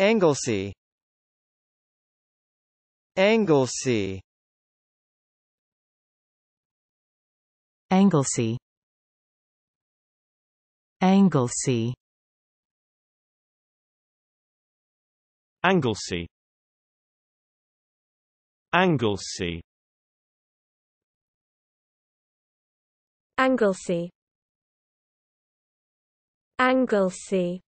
Anglesey Anglesey Anglesey Anglesey Anglesey Anglesey Anglesey Anglesey